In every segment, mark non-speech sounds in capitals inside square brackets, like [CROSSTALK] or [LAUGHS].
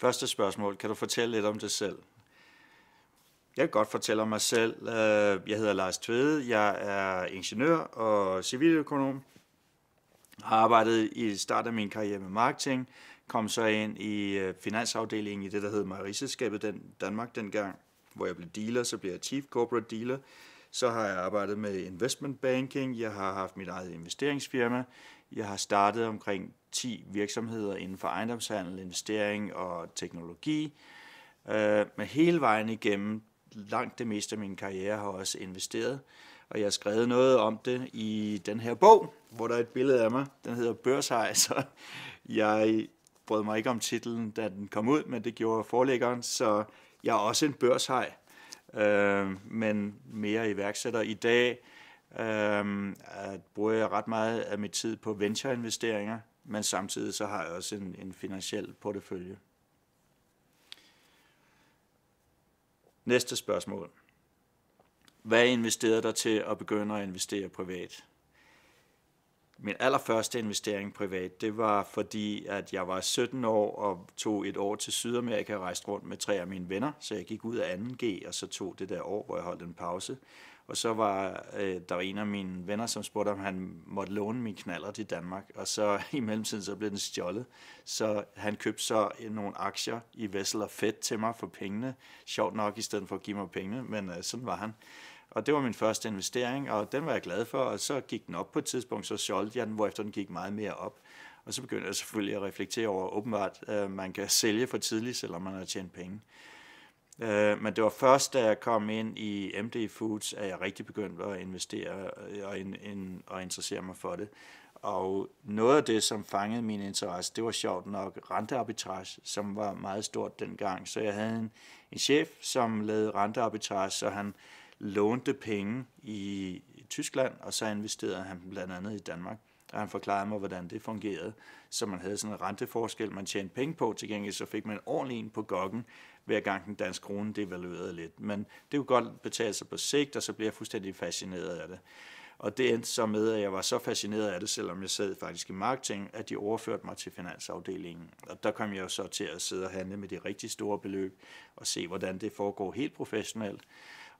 Første spørgsmål. Kan du fortælle lidt om dig selv? Jeg kan godt fortælle om mig selv. Øh, jeg hedder Lars Tvede. Jeg er ingeniør og civiløkonom. Har arbejdet i starten af min karriere med marketing. Kom så ind i øh, finansafdelingen i det, der hed Mejeriselskabet den, Danmark dengang, hvor jeg blev dealer, så blev jeg chief corporate dealer. Så har jeg arbejdet med investment banking, jeg har haft mit eget investeringsfirma, jeg har startet omkring 10 virksomheder inden for ejendomshandel, investering og teknologi. Øh, men hele vejen igennem, langt det meste af min karriere, har jeg også investeret. Og jeg har skrevet noget om det i den her bog, hvor der er et billede af mig. Den hedder Børshej, så jeg brød mig ikke om titlen, da den kom ud, men det gjorde forlæggeren, så jeg er også en børshej, øh, men mere iværksætter. I dag øh, at bruger jeg ret meget af min tid på ventureinvesteringer, men samtidig så har jeg også en, en finansiel portefølje. Næste spørgsmål. Hvad investerede dig til at begynde at investere privat? Min allerførste investering privat, det var fordi, at jeg var 17 år og tog et år til Sydamerika og rejste rundt med tre af mine venner. Så jeg gik ud af 2G, og så tog det der år, hvor jeg holdt en pause. Og så var øh, der var en af mine venner, som spurgte, om han måtte låne min knaller til Danmark. Og så [LAUGHS] i mellemtiden, så blev den stjålet. Så han købte så øh, nogle aktier i Vessel og Fed til mig for pengene. Sjovt nok, i stedet for at give mig pengene, men øh, sådan var han. Og det var min første investering, og den var jeg glad for. Og så gik den op på et tidspunkt, så solgte jeg den, hvorefter den gik meget mere op. Og så begyndte jeg selvfølgelig at reflektere over, åbenbart, øh, man kan sælge for tidligt, selvom man har tjent penge. Øh, men det var først, da jeg kom ind i MD Foods, at jeg rigtig begyndte at investere øh, og, in, in, og interessere mig for det. Og noget af det, som fangede min interesse, det var sjovt nok rentearbitrage, som var meget stort dengang. Så jeg havde en, en chef, som lavede rentearbitrage, så han lånte penge i Tyskland, og så investerede han blandt andet i Danmark. Og han forklarede mig, hvordan det fungerede. Så man havde sådan en renteforskel, man tjente penge på. Til gengæld så fik man ordentligt på gokken hver gang den danske krone devaluerede lidt. Men det kunne godt betale sig på sigt, og så blev jeg fuldstændig fascineret af det. Og det endte så med, at jeg var så fascineret af det, selvom jeg sad faktisk i marketing, at de overførte mig til finansafdelingen. Og der kom jeg jo så til at sidde og handle med de rigtig store beløb og se, hvordan det foregår helt professionelt.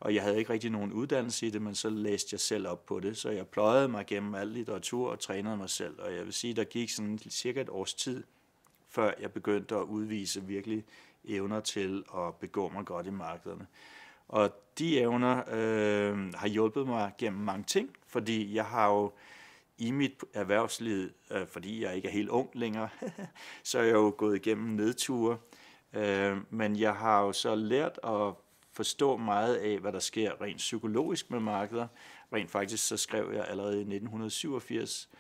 Og jeg havde ikke rigtig nogen uddannelse i det, men så læste jeg selv op på det, så jeg pløjede mig gennem al litteratur og trænede mig selv. Og jeg vil sige, der gik sådan cirka et års tid, før jeg begyndte at udvise virkelig evner til at begå mig godt i markederne. Og de evner øh, har hjulpet mig gennem mange ting, fordi jeg har jo i mit erhvervsliv, øh, fordi jeg ikke er helt ung længere, [LAUGHS] så er jeg jo gået igennem nedture. Øh, men jeg har jo så lært at forstå meget af, hvad der sker rent psykologisk med markeder. Rent faktisk så skrev jeg allerede i 1987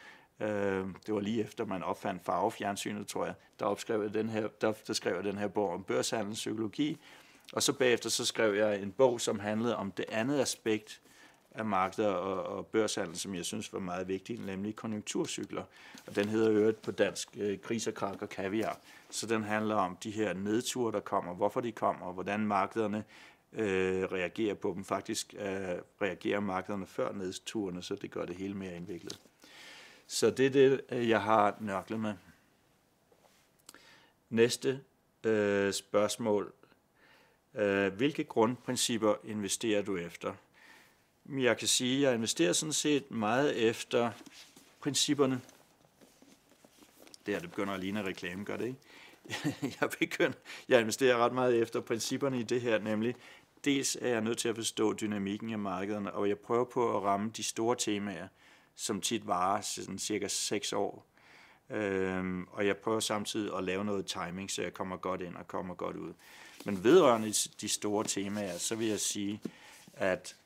Øh, det var lige efter, man opfandt farvefjernsynet, tror jeg, der, opskrev den her, der, der skrev jeg den her bog om børshandelens psykologi. Og så bagefter så skrev jeg en bog, som handlede om det andet aspekt af markeder og, og børshandel, som jeg synes var meget vigtig, nemlig konjunkturcykler. Og den hedder øvrigt på dansk kriser, øh, krak og kaviar. Så den handler om de her nedture, der kommer, hvorfor de kommer, og hvordan markederne øh, reagerer på dem. Faktisk øh, reagerer markederne før nedturene, så det gør det hele mere indviklet. Så det er det, øh, jeg har nørklet med. Næste øh, spørgsmål. Øh, hvilke grundprincipper investerer du efter? Jeg kan sige, at jeg investerer sådan set meget efter principperne. Det her, det begynder at ligne reklame, gør det ikke? [LAUGHS] Jeg, begynder, jeg investerer ret meget efter principperne i det her, nemlig dels er jeg nødt til at forstå dynamikken af markederne, og jeg prøver på at ramme de store temaer – som tit varer sådan cirka 6 år. Øhm, og jeg prøver samtidig at lave noget timing, så jeg kommer godt ind og kommer godt ud. Men vedrørende de store temaer, så vil jeg sige, at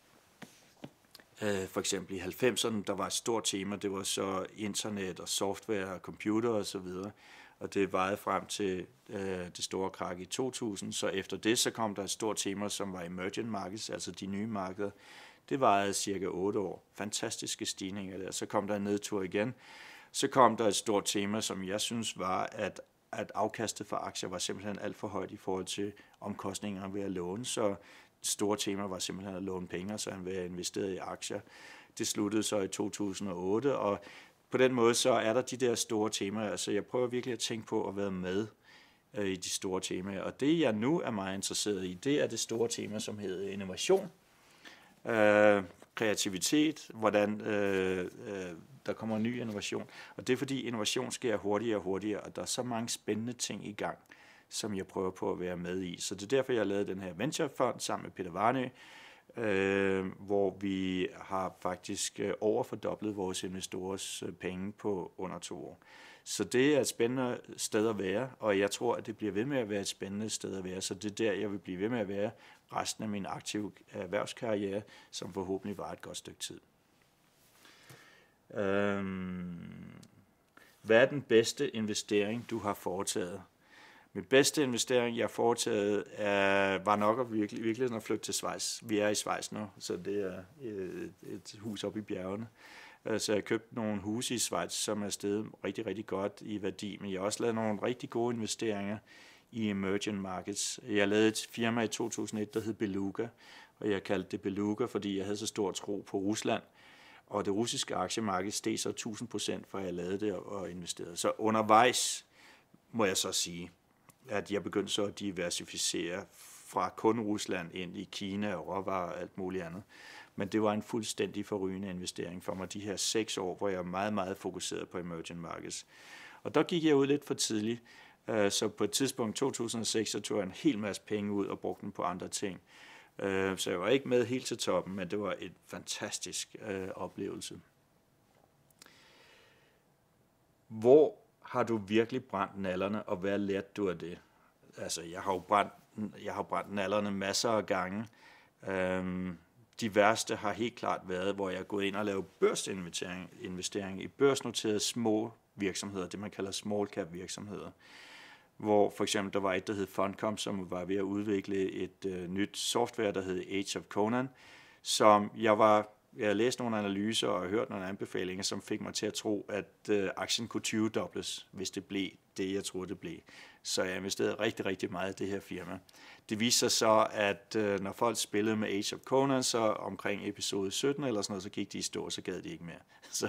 øh, for eksempel i 90'erne, der var et stort tema, det var så internet og software og computer osv., og, så videre, og det vejede frem til øh, det store krak i 2000. Så efter det, så kom der et stort tema, som var emerging markets, altså de nye markeder, det varede cirka 8 år. Fantastiske stigninger der. Så kom der en nedtur igen. Så kom der et stort tema, som jeg synes var, at at afkastet for aktier var simpelthen alt for højt i forhold til omkostningerne ved at låne, så store tema var simpelthen at låne penge, så han ville have investeret i aktier. Det sluttede så i 2008, og på den måde så er der de der store temaer, så altså, jeg prøver virkelig at tænke på at være med øh, i de store temaer, og det jeg nu er meget interesseret i, det er det store tema, som hedder innovation. Øh, kreativitet, hvordan øh, øh, der kommer ny innovation. Og det er fordi innovation sker hurtigere og hurtigere, og der er så mange spændende ting i gang, som jeg prøver på at være med i. Så det er derfor, jeg lavet den her venturefond sammen med Peter Varnø, øh, hvor vi har faktisk øh, overfordoblet vores investorers øh, penge på under to år. Så det er et spændende sted at være, og jeg tror, at det bliver ved med at være et spændende sted at være, så det er der, jeg vil blive ved med at være, resten af min aktive erhvervskarriere, som forhåbentlig var et godt stykke tid. Øhm, hvad er den bedste investering, du har foretaget? Min bedste investering, jeg har foretaget, er, var nok at virkelig, virkelig at flytte til Schweiz. Vi er i Schweiz nu, så det er et, øh, et hus oppe i bjergene. Øh, så jeg købte nogle huse i Schweiz, som er steget rigtig, rigtig godt i værdi, men jeg har også lavet nogle rigtig gode investeringer i emerging markets. Jeg lavede et firma i 2001, der hed Beluga, og jeg kaldte det Beluga, fordi jeg havde så stor tro på Rusland. Og det russiske aktiemarked steg så 1000 procent, fra jeg lavede det og investerede. Så undervejs må jeg så sige, at jeg begyndte så at diversificere fra kun Rusland ind i Kina og råvarer og alt muligt andet. Men det var en fuldstændig forrygende investering for mig de her seks år, hvor jeg var meget, meget fokuseret på emerging markets. Og der gik jeg ud lidt for tidligt, Øh, så på et tidspunkt 2006, så tog jeg en hel masse penge ud og brugte dem på andre ting. Øh, så jeg var ikke med helt til toppen, men det var en fantastisk øh, oplevelse. Hvor har du virkelig brændt nallerne, og hvad lærte du af det? Altså, jeg har jo brændt, jeg har brændt nallerne masser af gange. de værste har helt klart været, hvor jeg er gået ind og lavet børsinvestering investering i børsnoterede små virksomheder, det man kalder small cap virksomheder hvor for eksempel der var et, der hed Funcom, som var ved at udvikle et øh, nyt software, der hed Age of Conan, som jeg var jeg havde læst nogle analyser og hørt nogle anbefalinger, som fik mig til at tro, at øh, aktien kunne 20-dobles, hvis det blev det, jeg troede, det blev. Så jeg investerede rigtig, rigtig meget i det her firma. Det viste sig så, at øh, når folk spillede med Age of Conan, så omkring episode 17 eller sådan noget, så gik de i stå, så gad de ikke mere. [LAUGHS] Så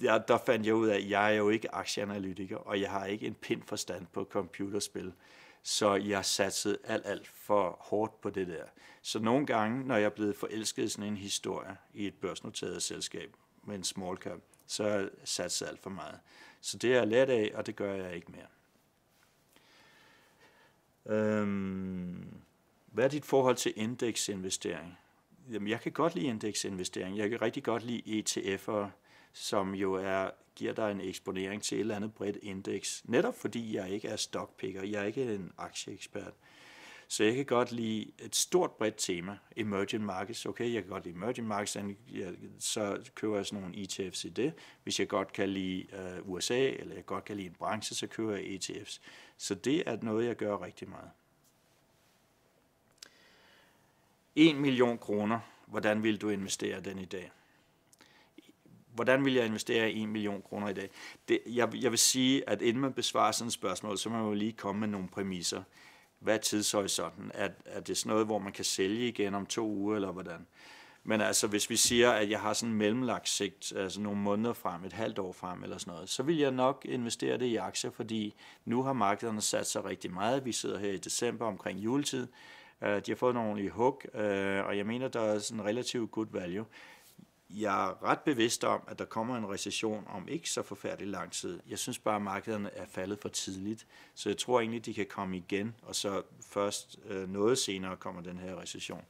jeg, der fandt jeg ud af, at jeg er jo ikke aktieanalytiker, og jeg har ikke en pind forstand på computerspil. Så jeg satsede alt, alt for hårdt på det der. Så nogle gange, når jeg er blevet forelsket i sådan en historie i et børsnoteret selskab med en small cap, så satsede jeg alt for meget. Så det er jeg let af, og det gør jeg ikke mere. Øhm, hvad er dit forhold til indeksinvestering? Jamen, jeg kan godt lide indeksinvestering. Jeg kan rigtig godt lide ETF'er som jo er, giver dig en eksponering til et eller andet bredt indeks. Netop fordi jeg ikke er stockpicker, jeg er ikke en aktieekspert. Så jeg kan godt lide et stort bredt tema, emerging markets. Okay, jeg kan godt lide emerging markets, så køber jeg sådan nogle ETFs i det. Hvis jeg godt kan lide øh, USA, eller jeg godt kan lide en branche, så køber jeg ETFs. Så det er noget, jeg gør rigtig meget. 1 million kroner, hvordan vil du investere den i dag? hvordan vil jeg investere 1 million kroner i dag? Det, jeg, jeg vil sige, at inden man besvarer sådan et spørgsmål, så må man jo lige komme med nogle præmisser. Hvad er tidshorisonten? Er, er det sådan noget, hvor man kan sælge igen om to uger, eller hvordan? Men altså, hvis vi siger, at jeg har sådan en mellemlagt sigt, altså nogle måneder frem, et halvt år frem eller sådan noget, så vil jeg nok investere det i aktier, fordi nu har markederne sat sig rigtig meget. Vi sidder her i december omkring juletid. Øh, de har fået nogle i hug, øh, og jeg mener, der er sådan en relativt good value jeg er ret bevidst om, at der kommer en recession om ikke så forfærdelig lang tid. Jeg synes bare, at markederne er faldet for tidligt, så jeg tror egentlig, de kan komme igen, og så først øh, noget senere kommer den her recession.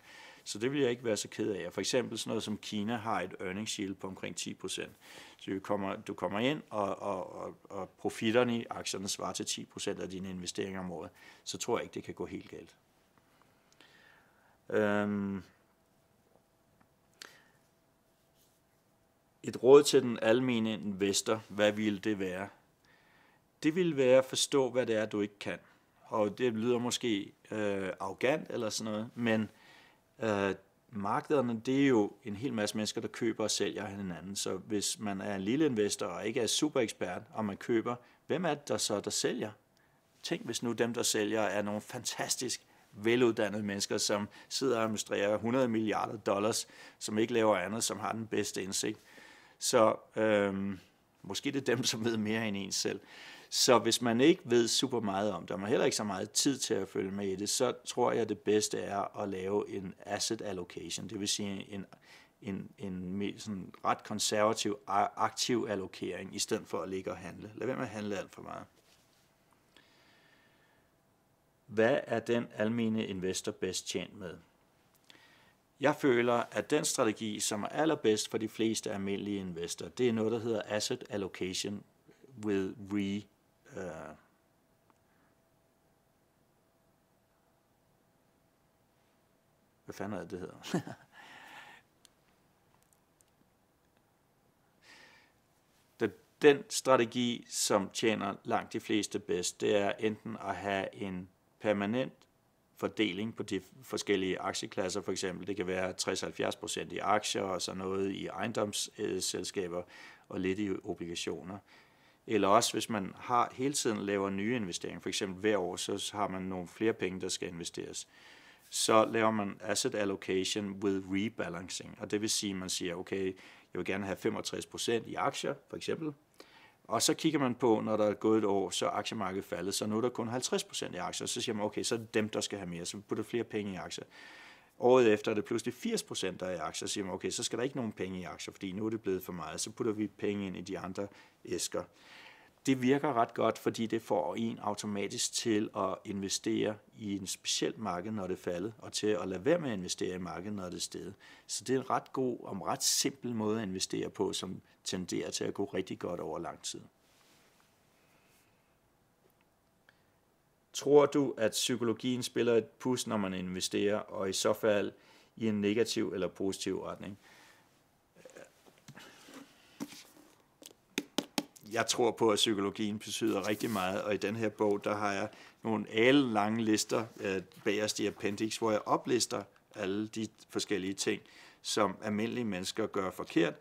Så det vil jeg ikke være så ked af. For eksempel sådan noget som Kina har et earnings shield på omkring 10 procent. Så du kommer, du kommer ind, og, og, og, og profitterne i aktierne svarer til 10 procent af dine investeringer om året. Så tror jeg ikke, det kan gå helt galt. Øhm Et råd til den almene investor, hvad ville det være? Det ville være at forstå, hvad det er, du ikke kan. Og det lyder måske øh, arrogant eller sådan noget, men øh, markederne, det er jo en hel masse mennesker, der køber og sælger hinanden. Så hvis man er en lille investor og ikke er super ekspert, og man køber, hvem er det der så, der sælger? Tænk, hvis nu dem, der sælger, er nogle fantastisk veluddannede mennesker, som sidder og administrerer 100 milliarder dollars, som ikke laver andet, som har den bedste indsigt. Så øhm, måske det er dem, som ved mere end en selv. Så hvis man ikke ved super meget om det, og man heller ikke så meget tid til at følge med i det, så tror jeg, det bedste er at lave en asset allocation, det vil sige en, en, en sådan ret konservativ, aktiv allokering, i stedet for at ligge og handle. Lad være med at handle alt for meget. Hvad er den almene investor bedst tjent med? Jeg føler, at den strategi, som er allerbedst for de fleste almindelige investorer, det er noget, der hedder Asset Allocation with Re... Uh, hvad fanden er det, det hedder? [LAUGHS] den strategi, som tjener langt de fleste bedst, det er enten at have en permanent fordeling på de forskellige aktieklasser for eksempel. Det kan være 60-70 procent i aktier og så noget i ejendomsselskaber og lidt i obligationer. Eller også hvis man har hele tiden laver nye investeringer, for eksempel hver år, så har man nogle flere penge, der skal investeres. Så laver man asset allocation with rebalancing, og det vil sige, at man siger, okay, jeg vil gerne have 65% i aktier, for eksempel, og så kigger man på, når der er gået et år, så er aktiemarkedet faldet, så nu er der kun 50% i aktier. Så siger man, okay, så er det dem, der skal have mere, så vi putter flere penge i aktier. Året efter er det pludselig 80% der er i aktier, så siger man, okay, så skal der ikke nogen penge i aktier, fordi nu er det blevet for meget, så putter vi penge ind i de andre æsker det virker ret godt, fordi det får en automatisk til at investere i en speciel marked, når det falder, og til at lade være med at investere i markedet, når det er stedet. Så det er en ret god og ret simpel måde at investere på, som tenderer til at gå rigtig godt over lang tid. Tror du, at psykologien spiller et pus, når man investerer, og i så fald i en negativ eller positiv retning? jeg tror på, at psykologien betyder rigtig meget, og i den her bog, der har jeg nogle alle lange lister øh, bagerst i appendix, hvor jeg oplister alle de forskellige ting, som almindelige mennesker gør forkert,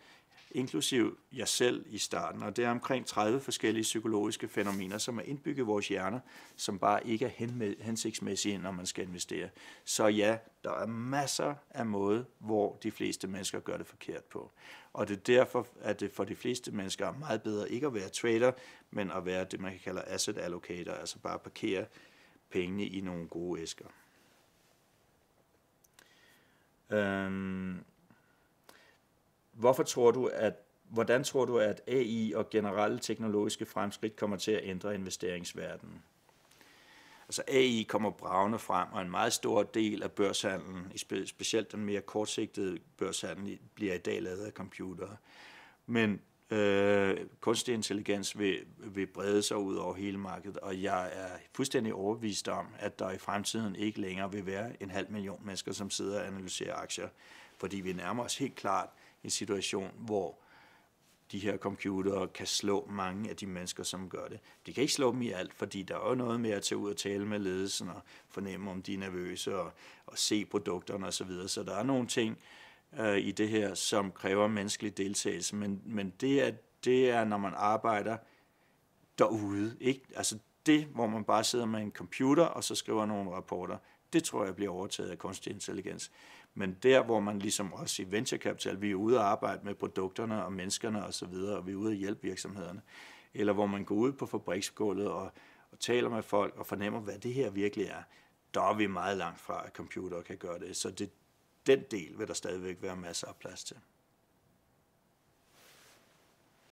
inklusiv jeg selv i starten. Og det er omkring 30 forskellige psykologiske fænomener, som er indbygget i vores hjerner, som bare ikke er hensigtsmæssige, når man skal investere. Så ja, der er masser af måder, hvor de fleste mennesker gør det forkert på. Og det er derfor, at det for de fleste mennesker er meget bedre ikke at være trader, men at være det, man kan kalde asset allocator, altså bare parkere pengene i nogle gode æsker. Øhm Hvorfor tror du, at hvordan tror du, at AI og generelle teknologiske fremskridt kommer til at ændre investeringsverdenen? Altså AI kommer bravende frem, og en meget stor del af børshandlen, specielt den mere kortsigtede børshandel, bliver i dag lavet af computere. Men øh, kunstig intelligens vil, vil brede sig ud over hele markedet, og jeg er fuldstændig overbevist om, at der i fremtiden ikke længere vil være en halv million mennesker, som sidder og analyserer aktier, fordi vi nærmer os helt klart en situation, hvor de her computere kan slå mange af de mennesker, som gør det. De kan ikke slå dem i alt, fordi der er jo noget med at tage ud og tale med ledelsen og fornemme, om de er nervøse og, og se produkterne osv. Så, så der er nogle ting øh, i det her, som kræver menneskelig deltagelse, men, men det, er, det er, når man arbejder derude. Ikke? Altså det, hvor man bare sidder med en computer og så skriver nogle rapporter, det tror jeg bliver overtaget af kunstig intelligens. Men der, hvor man ligesom også i capital, vi er ude og arbejde med produkterne og menneskerne osv., og, så videre, og vi er ude og hjælpe virksomhederne, eller hvor man går ud på fabriksgulvet og, og taler med folk og fornemmer, hvad det her virkelig er, der er vi meget langt fra, at computer kan gøre det. Så det, den del vil der stadigvæk være masser af plads til.